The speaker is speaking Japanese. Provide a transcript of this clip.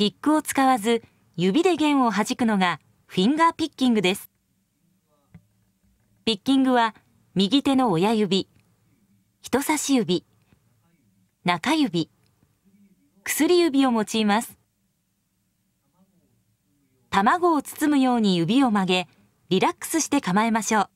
ピックを使わず指で弦を弾くのがフィンガーピッキングです。ピッキングは右手の親指、人差し指、中指、薬指を用います。卵を包むように指を曲げ、リラックスして構えましょう。